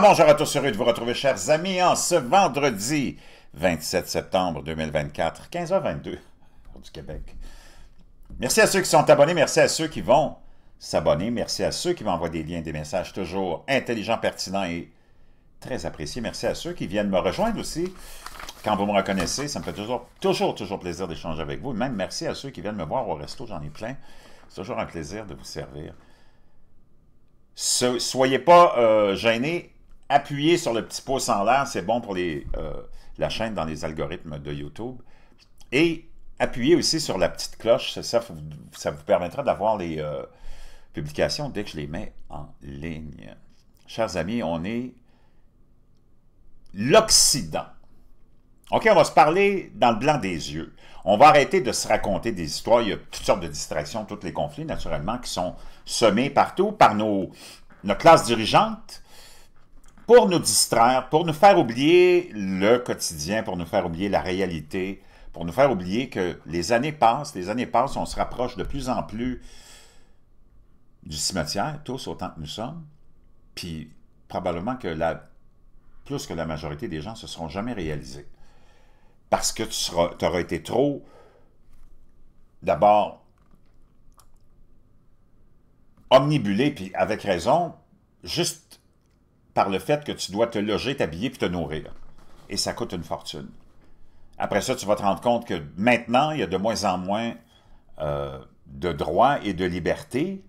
bonjour à tous, heureux de vous retrouver, chers amis, en ce vendredi 27 septembre 2024, 15h22, du Québec. Merci à ceux qui sont abonnés, merci à ceux qui vont s'abonner, merci à ceux qui m'envoient des liens, des messages toujours intelligents, pertinents et très appréciés. Merci à ceux qui viennent me rejoindre aussi. Quand vous me reconnaissez, ça me fait toujours, toujours, toujours plaisir d'échanger avec vous. Même merci à ceux qui viennent me voir au resto, j'en ai plein. C'est toujours un plaisir de vous servir. soyez pas euh, gênés appuyez sur le petit pouce en l'air, c'est bon pour les, euh, la chaîne dans les algorithmes de YouTube. Et appuyez aussi sur la petite cloche, ça, vous, permettra d'avoir les euh, publications dès que je les mets en ligne. Chers amis, on est l'Occident. OK, on va se parler dans le blanc des yeux. On va arrêter de se raconter des histoires. Il y a toutes sortes de distractions, tous les conflits, naturellement, qui sont semés partout par nos, nos classes dirigeantes, pour nous distraire, pour nous faire oublier le quotidien, pour nous faire oublier la réalité, pour nous faire oublier que les années passent, les années passent, on se rapproche de plus en plus du cimetière, tous autant que nous sommes, puis probablement que la, plus que la majorité des gens ne se seront jamais réalisés. Parce que tu seras, auras été trop, d'abord, omnibulé, puis avec raison, juste par le fait que tu dois te loger, t'habiller puis te nourrir. Et ça coûte une fortune. Après ça, tu vas te rendre compte que maintenant, il y a de moins en moins euh, de droits et de libertés.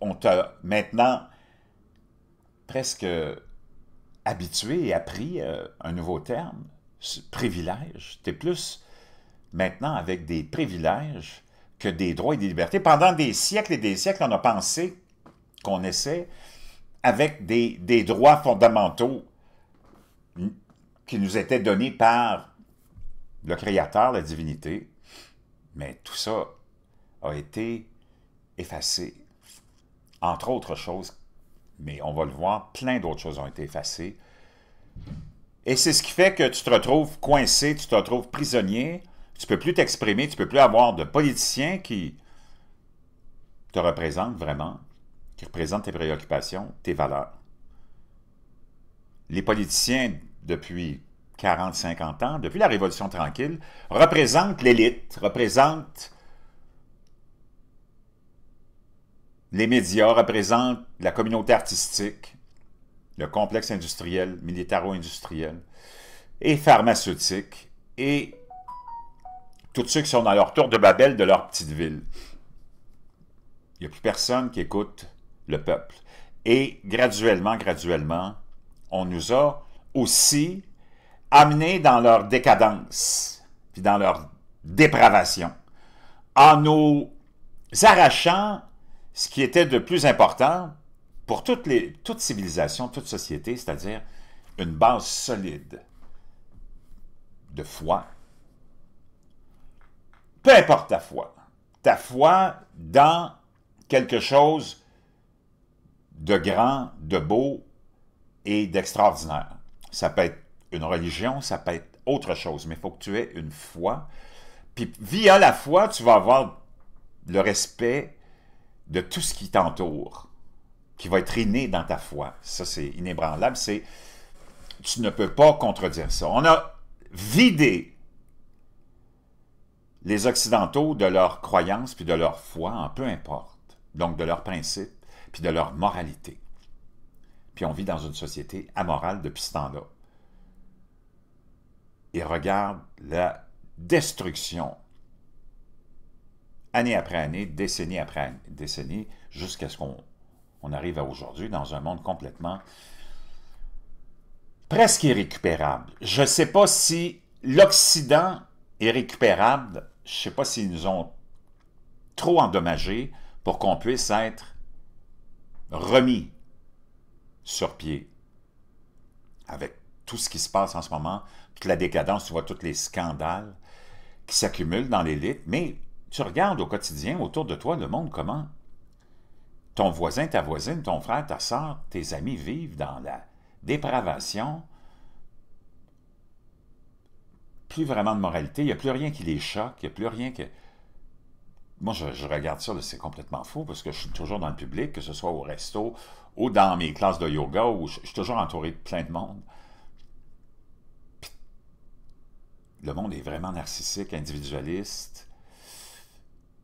On t'a maintenant presque habitué et appris euh, un nouveau terme, privilège. Tu es plus maintenant avec des privilèges que des droits et des libertés. Pendant des siècles et des siècles, on a pensé qu'on essaie avec des, droits fondamentaux qui nous étaient donnés par le Créateur, la divinité, mais tout ça a été effacé. Entre autres choses, mais on va le voir, plein d'autres choses ont été effacées. Et c'est ce qui fait que tu te retrouves coincé, tu te retrouves prisonnier, tu ne peux plus t'exprimer, tu ne peux plus avoir de politiciens qui te représentent vraiment qui représentent tes préoccupations, tes valeurs. Les politiciens, depuis 40-50 ans, depuis la Révolution tranquille, représentent l'élite, représentent les médias, représentent la communauté artistique, le complexe industriel, militaro-industriel, et pharmaceutique, et tous ceux qui sont dans leur tour de Babel de leur petite ville. Il n'y a plus personne qui écoute le peuple. Et graduellement, graduellement, on nous a aussi amenés dans leur décadence, puis dans leur dépravation, en nous arrachant ce qui était de plus important pour toute civilisation, toute société, c'est-à-dire une base solide de foi. Peu importe ta foi, ta foi dans quelque chose de grand, de beau et d'extraordinaire. Ça peut être une religion, ça peut être autre chose, mais il faut que tu aies une foi. Puis via la foi, tu vas avoir le respect de tout ce qui t'entoure, qui va être inné dans ta foi. Ça, c'est inébranlable. C'est tu ne peux pas contredire ça. On a vidé les Occidentaux de leur croyance puis de leur foi en peu importe, donc de leurs principes de leur moralité. Puis on vit dans une société amorale depuis ce temps-là. Et regarde la destruction, année après année, décennie après décennie, jusqu'à ce qu'on arrive à aujourd'hui dans un monde complètement presque irrécupérable. Je ne sais pas si l'Occident est récupérable, je sais pas s'ils nous ont trop endommagé pour qu'on puisse être remis sur pied avec tout ce qui se passe en ce moment, toute la décadence, tu vois tous les scandales qui s'accumulent dans l'élite, mais tu regardes au quotidien autour de toi le monde comment ton voisin, ta voisine, ton frère, ta soeur, tes amis vivent dans la dépravation, plus vraiment de moralité, il n'y a plus rien qui les choque, il n'y a plus rien que moi, je, regarde ça, c'est complètement faux parce que je suis toujours dans le public, que ce soit au resto ou dans mes classes de yoga où je, suis toujours entouré de plein de monde. le monde est vraiment narcissique, individualiste.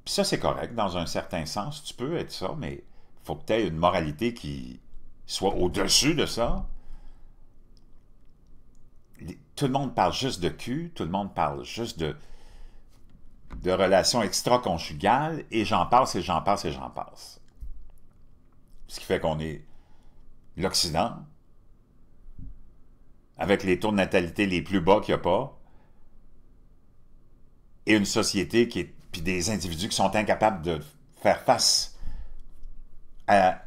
ça, c'est correct dans un certain sens. Tu peux être ça, mais il faut que tu aies une moralité qui soit au-dessus de ça. Tout le monde parle juste de cul, tout le monde parle juste de de relations extra-conjugales, et j'en passe, et j'en passe, et j'en passe. Ce qui fait qu'on est l'Occident, avec les taux de natalité les plus bas qu'il n'y a pas, et une société qui est, puis des individus qui sont incapables de faire face à,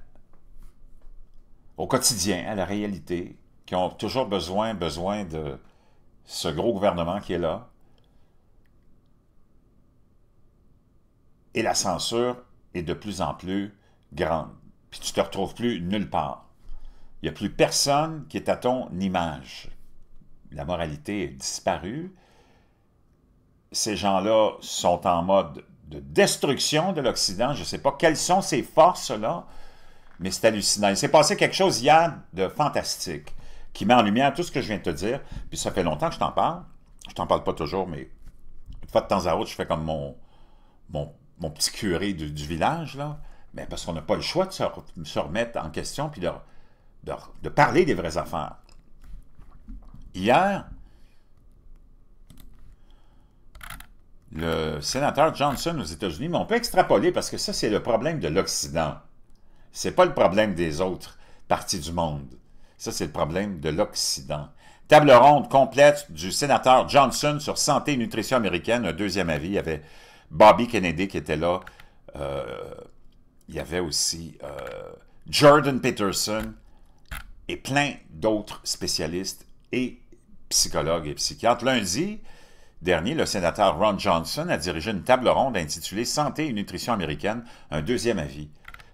au quotidien, à la réalité, qui ont toujours besoin, besoin de ce gros gouvernement qui est là, et la censure est de plus en plus grande. Puis tu ne te retrouves plus nulle part. Il n'y a plus personne qui est à ton image. La moralité est disparue. Ces gens-là sont en mode de destruction de l'Occident. Je ne sais pas quelles sont ces forces-là, mais c'est hallucinant. Il s'est passé quelque chose hier de fantastique qui met en lumière tout ce que je viens de te dire. Puis ça fait longtemps que je t'en parle. Je t'en parle pas toujours, mais de temps à autre, je fais comme mon, mon mon petit curé du, village, là, mais parce qu'on n'a pas le choix de se, remettre en question puis de, parler des vraies affaires. Hier, le sénateur Johnson aux États-Unis, mais on peut extrapoler parce que ça, c'est le problème de l'Occident. C'est pas le problème des autres parties du monde. Ça, c'est le problème de l'Occident. Table ronde complète du sénateur Johnson sur santé et nutrition américaine, un deuxième avis. Il avait Bobby Kennedy qui était là. Euh, il y avait aussi euh, Jordan Peterson et plein d'autres spécialistes et psychologues et psychiatres. Lundi dernier, le sénateur Ron Johnson a dirigé une table ronde intitulée Santé et nutrition américaine, un deuxième avis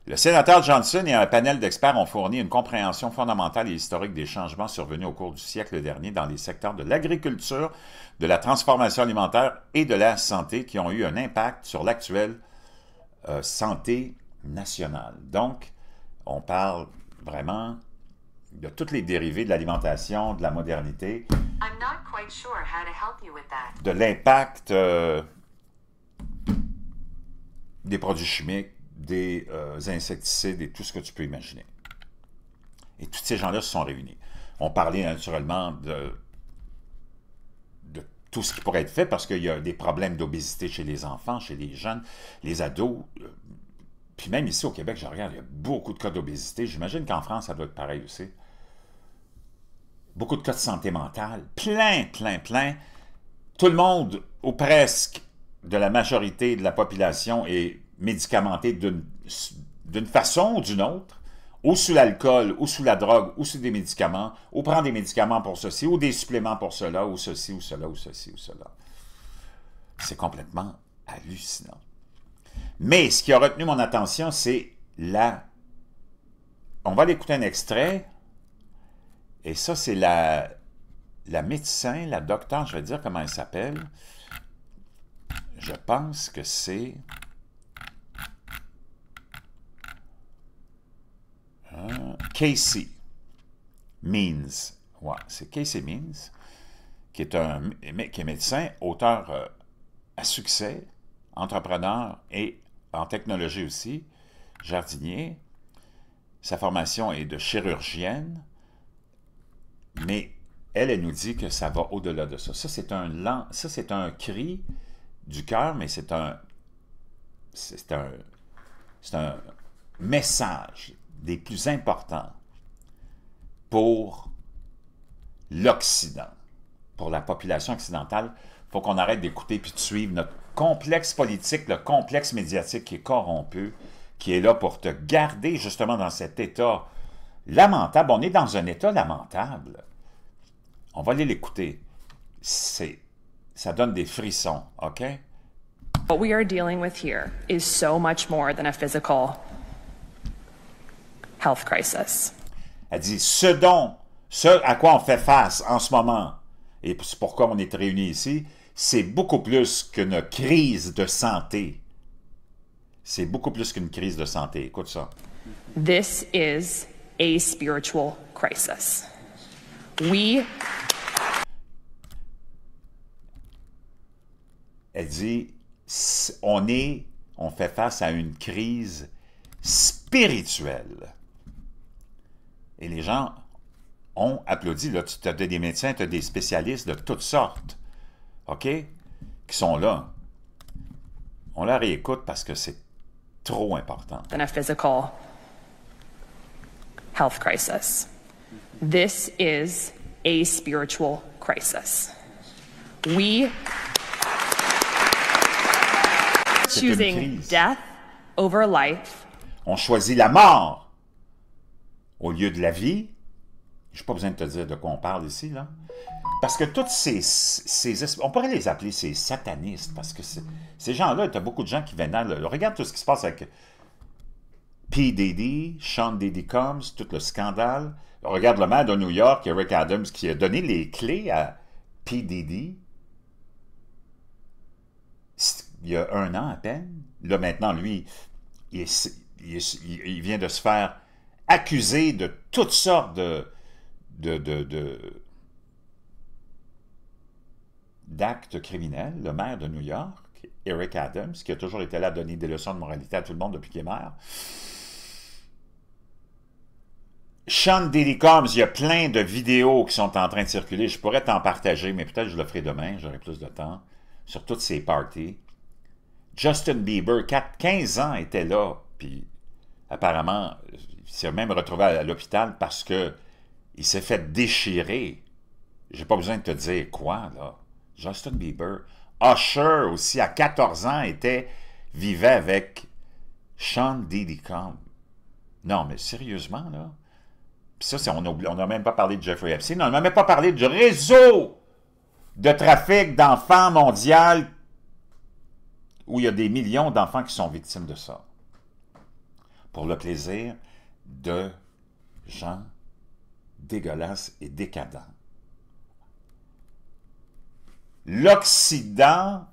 le sénateur Johnson et un panel d'experts ont fourni une compréhension fondamentale et historique des changements survenus au cours du siècle dernier dans les secteurs de l'agriculture, de la transformation alimentaire et de la santé qui ont eu un impact sur l'actuelle euh, santé nationale. Donc, on parle vraiment de toutes les dérivées de l'alimentation, de la modernité, de l'impact euh, des produits chimiques, des euh, insecticides et tout ce que tu peux imaginer. Et tous ces gens-là se sont réunis. On parlait naturellement de, de tout ce qui pourrait être fait parce qu'il y a des problèmes d'obésité chez les enfants, chez les jeunes, les ados. Euh, puis même ici au Québec, je regarde, il y a beaucoup de cas d'obésité. J'imagine qu'en France, ça doit être pareil aussi. Beaucoup de cas de santé mentale. Plein, plein, plein. Tout le monde, ou presque, de la majorité de la population est médicamenté d'une façon ou d'une autre, ou sous l'alcool, ou sous la drogue, ou sous des médicaments, ou prend des médicaments pour ceci, ou des suppléments pour cela, ou ceci, ou cela, ou ceci, ou cela. C'est complètement hallucinant. Mais ce qui a retenu mon attention, c'est la... On va l'écouter un extrait, et ça, c'est la... la médecin, la docteure, je vais dire comment elle s'appelle. Je pense que c'est... Casey Means. Ouais, c'est Casey Means, qui est, un, qui médecin, auteur euh, à succès, entrepreneur et en technologie aussi, jardinier. Sa formation est de chirurgienne, mais elle, elle nous dit que ça va au-delà de ça. Ça, c'est un ça, c'est un cri du cœur, mais c'est un, c'est un, c'est un message des plus importants pour l'Occident, pour la population occidentale. Il faut qu'on arrête d'écouter puis de suivre notre complexe politique, le complexe médiatique qui est corrompu, qui est là pour te garder justement dans cet état lamentable. On est dans un état lamentable. On va aller l'écouter. C'est, ça donne des frissons, OK? What we are dealing with here is so much more than a physical elle dit ce dont, ce à quoi on fait face en ce moment, et c'est pourquoi on est réunis ici, c'est beaucoup plus qu'une crise de santé. C'est beaucoup plus qu'une crise de santé. Écoute ça. This is a spiritual crisis. We. Elle dit, on est, on fait face à une crise spirituelle. Et les gens ont applaudi. Là, tu as des médecins, tu as des spécialistes de toutes sortes, OK, qui sont là. On la réécoute parce que c'est trop important. physical This is spiritual On choisit la mort au lieu de la vie, je n'ai pas besoin de te dire de quoi on parle ici, là. Parce que toutes ces, ces on pourrait les appeler ces satanistes, parce que ces gens-là, il y a beaucoup de gens qui viennent là, Regarde tout ce qui se passe avec PDD, Sean Diddy Combs, tout le scandale. Regarde le maire de New York, Eric Adams, qui a donné les clés à P. PDD il y a un an à peine. Là, maintenant, lui, il, il vient de se faire accusé de toutes sortes de, d'actes criminels, le maire de New York, Eric Adams, qui a toujours été là à donner des leçons de moralité à tout le monde depuis qu'il est maire. Sean Diddy il y a plein de vidéos qui sont en train de circuler. Je pourrais t'en partager, mais peut-être je le ferai demain, j'aurai plus de temps, sur toutes ces parties. Justin Bieber, 15 ans, était là, puis apparemment, s'est même retrouvé à l'hôpital parce que il s'est fait déchirer. J'ai pas besoin de te dire quoi, là. Justin Bieber. Ah, Usher aussi, à 14 ans, était, vivait avec Sean Diddy Non, mais sérieusement, là. Puis on n'a même pas parlé de Jeffrey Epstein. On n'a même pas parlé du réseau de trafic d'enfants mondial où il y a des millions d'enfants qui sont victimes de ça. Pour le plaisir, de gens dégueulasses et décadents. L'Occident,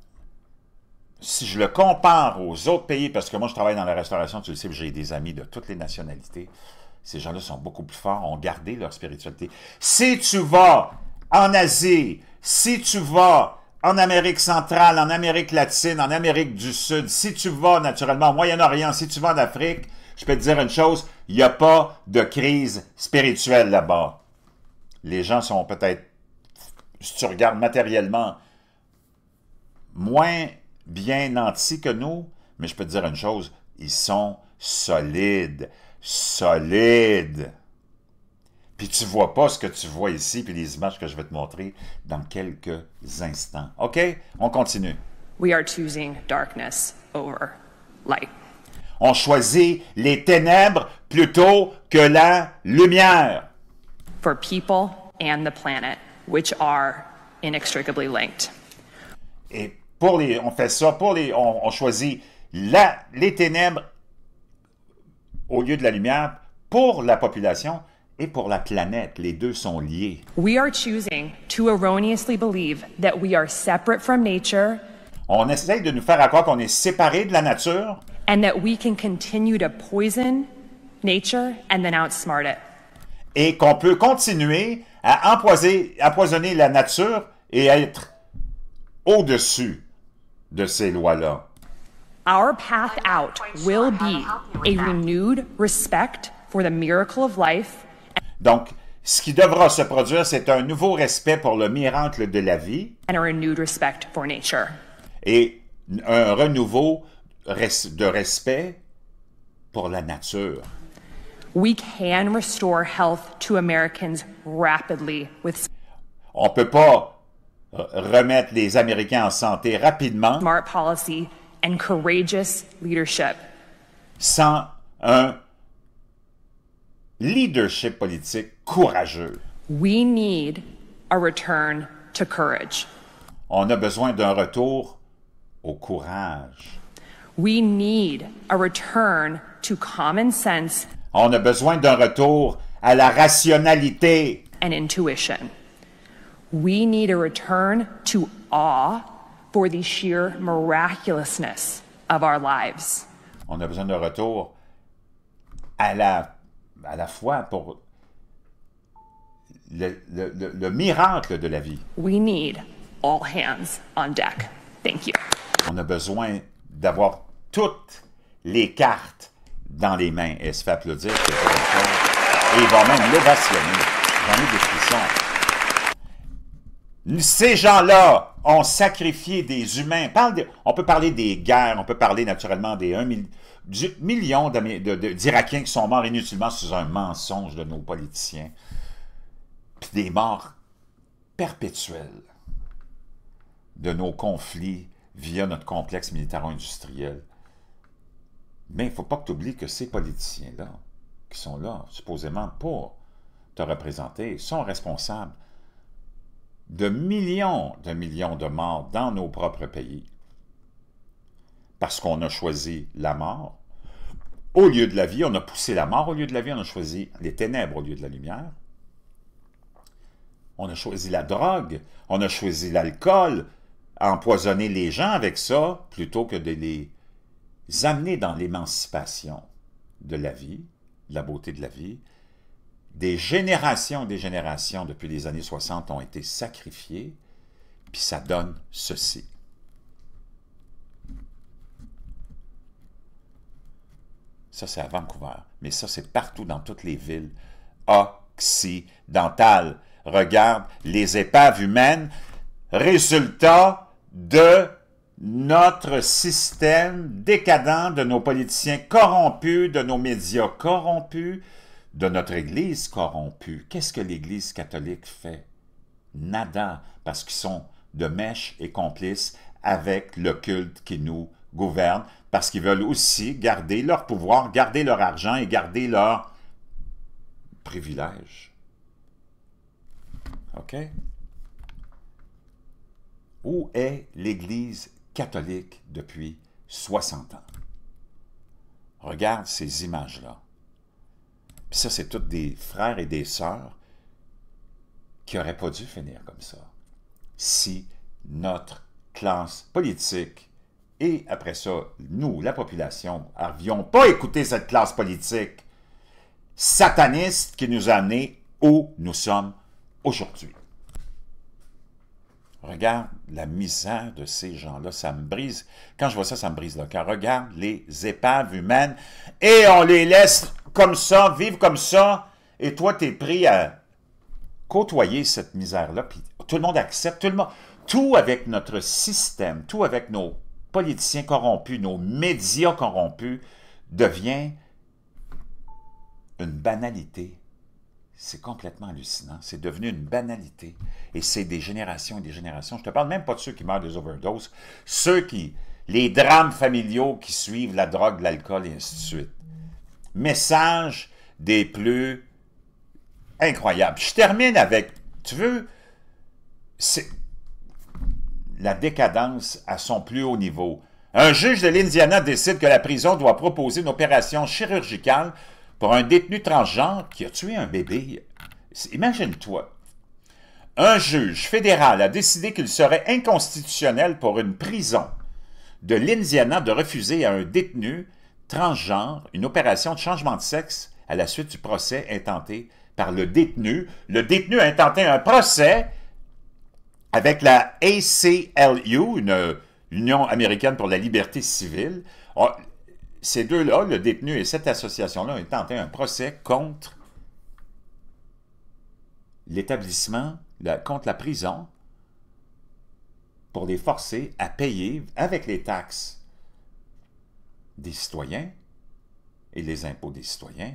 si je le compare aux autres pays, parce que moi je travaille dans la restauration, tu le sais, j'ai des amis de toutes les nationalités, ces gens-là sont beaucoup plus forts, ont gardé leur spiritualité. Si tu vas en Asie, si tu vas en Amérique centrale, en Amérique latine, en Amérique du Sud, si tu vas naturellement au Moyen-Orient, si tu vas en Afrique, je peux te dire une chose, il n'y a pas de crise spirituelle là-bas. Les gens sont peut-être, si tu regardes matériellement, moins bien nantis que nous, mais je peux te dire une chose, ils sont solides, solides. Puis tu vois pas ce que tu vois ici, puis les images que je vais te montrer dans quelques instants. OK? On continue. We are choosing darkness over light. On choisi les ténèbres plutôt que la lumière. Et pour les, on fait ça pour les, on, choisit la, les ténèbres au lieu de la lumière pour la population et pour la planète. Les deux sont liés. are we On essaye de nous faire croire qu'on est séparé de la nature and that we can continue to poison nature and then outsmart it. Et qu'on peut continuer à empoiser, empoisonner la nature et être au-dessus de ces lois-là. Our path out will be a renewed respect for the miracle of life. Donc, ce qui devra se produire, c'est un nouveau respect pour le miracle de la vie. And a renewed respect for nature. Et un renouveau de respect pour la nature. We can On peut pas euh, remettre les Américains en santé rapidement leadership. Sans un leadership politique courageux. need On a besoin d'un retour au courage. We need a return to common sense. On a besoin d'un retour à la rationalité. And intuition. We need a return to awe for the sheer miraculousness of our lives. On a besoin de retour à la, à la foi pour le, le, le, miracle de la vie. We need all hands on deck. Thank you. On a besoin d'avoir toutes les cartes dans les mains. Elle se fait applaudir. Et il va même l'ovationner. J'en ai des frissons. Ces gens-là ont sacrifié des humains. on peut parler des guerres, on peut parler naturellement des millions d'Irakiens qui sont morts inutilement sous un mensonge de nos politiciens. Puis des morts perpétuelles de nos conflits via notre complexe militaro-industriel. Mais il ne faut pas que tu oublies que ces politiciens-là, qui sont là, supposément pour te représenter, sont responsables de millions de millions de morts dans nos propres pays. Parce qu'on a choisi la mort. Au lieu de la vie, on a poussé la mort. Au lieu de la vie, on a choisi les ténèbres au lieu de la lumière. On a choisi la drogue. On a choisi l'alcool. Empoisonner les gens avec ça plutôt que de les amener dans l'émancipation de la vie, de la beauté de la vie, des générations des générations depuis les années 60 ont été sacrifiées, puis ça donne ceci. Ça, c'est à Vancouver, mais ça, c'est partout dans toutes les villes occidentales. Regarde les épaves humaines, résultat de notre système décadent de nos politiciens corrompus, de nos médias corrompus, de notre Église corrompue. Qu'est-ce que l'Église catholique fait? Nada, parce qu'ils sont de mèche et complices avec le culte qui nous gouverne, parce qu'ils veulent aussi garder leur pouvoir, garder leur argent et garder leur privilège. OK? Où est l'Église catholique depuis 60 ans. Regarde ces images-là. ça, c'est toutes des frères et des sœurs qui n'auraient pas dû finir comme ça. Si notre classe politique et après ça, nous, la population, n'avions pas écouté cette classe politique sataniste qui nous a amenés où nous sommes aujourd'hui. Regarde la misère de ces gens-là, ça me brise. Quand je vois ça, ça me brise le cœur. Regarde les épaves humaines et on les laisse comme ça, vivre comme ça. Et toi, tu es pris à côtoyer cette misère-là. Puis tout le monde accepte, tout Tout avec notre système, tout avec nos politiciens corrompus, nos médias corrompus, devient une banalité c'est complètement hallucinant. C'est devenu une banalité. Et c'est des générations et des générations. Je te parle même pas de ceux qui meurent des overdoses. Ceux qui... Les drames familiaux qui suivent la drogue, l'alcool et ainsi de suite. Message des plus incroyables. Je termine avec... Tu veux... C'est la décadence à son plus haut niveau. Un juge de l'Indiana décide que la prison doit proposer une opération chirurgicale pour un détenu transgenre qui a tué un bébé. Imagine-toi. Un juge fédéral a décidé qu'il serait inconstitutionnel pour une prison de l'Indiana de refuser à un détenu transgenre une opération de changement de sexe à la suite du procès intenté par le détenu. Le détenu a intenté un procès avec la ACLU, une euh, Union américaine pour la liberté civile. Ah, ces deux-là, le détenu et cette association-là, ont tenté un procès contre l'établissement, contre la prison, pour les forcer à payer avec les taxes des citoyens et les impôts des citoyens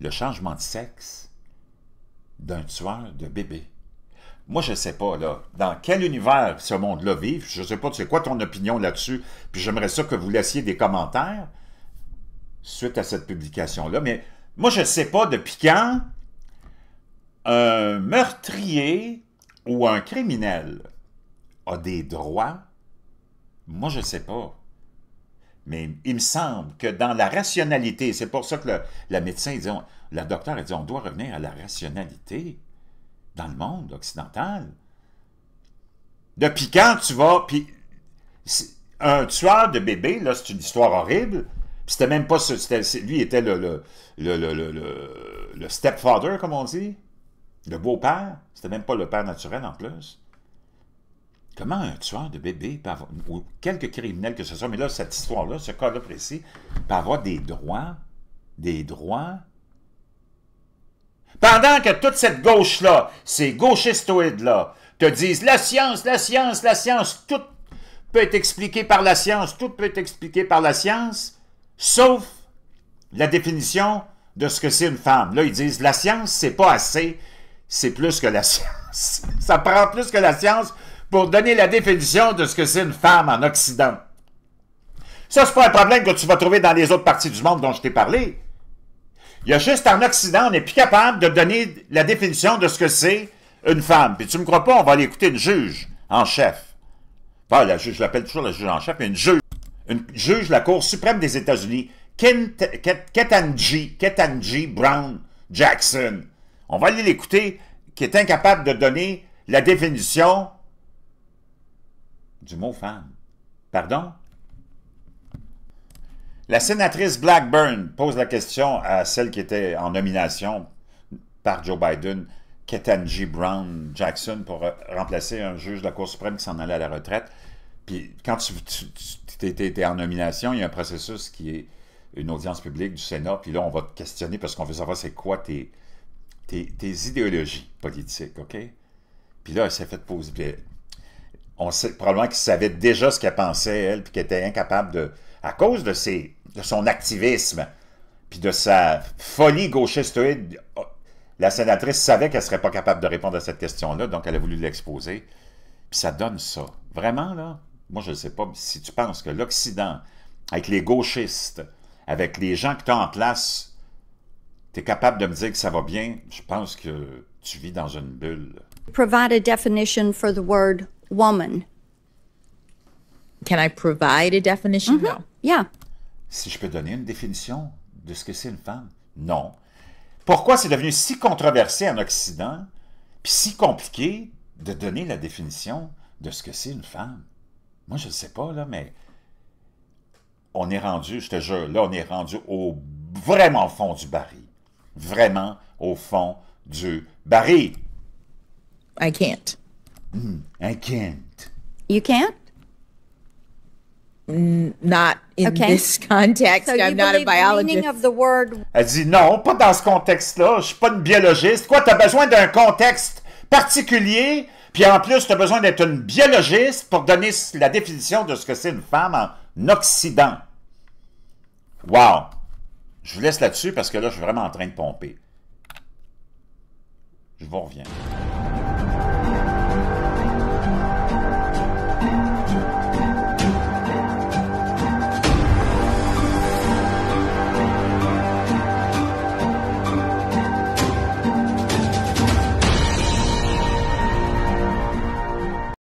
le changement de sexe d'un tueur de bébé. Moi, je ne sais pas, là, dans quel univers ce monde-là vit. Je ne sais pas, c'est quoi ton opinion là-dessus. Puis j'aimerais ça que vous laissiez des commentaires suite à cette publication-là. Mais moi, je ne sais pas depuis quand un meurtrier ou un criminel a des droits. Moi, je ne sais pas. Mais il me semble que dans la rationalité, c'est pour ça que le, la médecin, dit, la docteur a dit, on doit revenir à la rationalité dans le monde occidental. Depuis quand tu vas... Puis, un tueur de bébé, là, c'est une histoire horrible, c'était même pas... lui était le, le, le, le, stepfather, comme on dit. Le beau-père. C'était même pas le père naturel, en plus. Comment un tueur de bébé, par ou quelques criminels que ce soit, mais là, cette histoire-là, ce cas-là précis, peut avoir des droits, des droits... Pendant que toute cette gauche-là, ces gauchistoïdes-là, te disent la science, la science, la science, tout peut être expliqué par la science, tout peut être expliqué par la science, Sauf la définition de ce que c'est une femme. Là, ils disent la science, c'est pas assez, c'est plus que la science. Ça prend plus que la science pour donner la définition de ce que c'est une femme en Occident. Ça, c'est pas un problème que tu vas trouver dans les autres parties du monde dont je t'ai parlé. Il y a juste en Occident, on n'est plus capable de donner la définition de ce que c'est une femme. Puis tu me crois pas, on va aller écouter une juge en chef. Pas enfin, la juge, je l'appelle toujours la juge en chef, mais une juge. Un juge de la Cour suprême des États-Unis, Ketanji Brown Jackson. On va aller l'écouter, qui est incapable de donner la définition du mot femme. Pardon? La sénatrice Blackburn pose la question à celle qui était en nomination par Joe Biden, Ketanji Brown Jackson, pour remplacer un juge de la Cour suprême qui s'en allait à la retraite. Puis quand tu, tu, es, en nomination, il y a un processus qui est une audience publique du Sénat, puis là, on va te questionner parce qu'on veut savoir c'est quoi tes, idéologies politiques, OK? Puis là, elle s'est fait poser. Puis on sait, probablement qu'elle savait déjà ce qu'elle pensait, elle, puis qu'elle était incapable de. À cause de, de son activisme, puis de sa folie gauchistoïde, la sénatrice savait qu'elle ne serait pas capable de répondre à cette question-là, donc elle a voulu l'exposer. Puis ça donne ça. Vraiment, là, moi, je ne sais pas si tu penses que l'Occident, avec les gauchistes, avec les gens que tu as en place, tu es capable de me dire que ça va bien, je pense que tu vis dans une bulle. Provide a definition for the word woman. Can I provide a definition? Mm-hmm. Yeah. Si je peux donner une définition de ce que c'est une femme? Non. Pourquoi c'est devenu si controversé en Occident, puis si compliqué de donner la définition de ce que c'est une femme? Moi, je ne sais pas, là, mais on est rendu, je te jure, là, on est rendu au vraiment fond du baril. Vraiment au fond du baril. I can't. Hmm, I can't. You can't? not in this context. I'm not a biologist. Elle dit non, pas dans ce contexte-là. Je suis pas une biologiste. Quoi, tu as besoin d'un contexte particulier puis en plus, tu as besoin d'être une biologiste pour donner la définition de ce que c'est une femme en Occident. Wow! Je vous laisse là-dessus parce que là, je suis vraiment en train de pomper. Je vous reviens.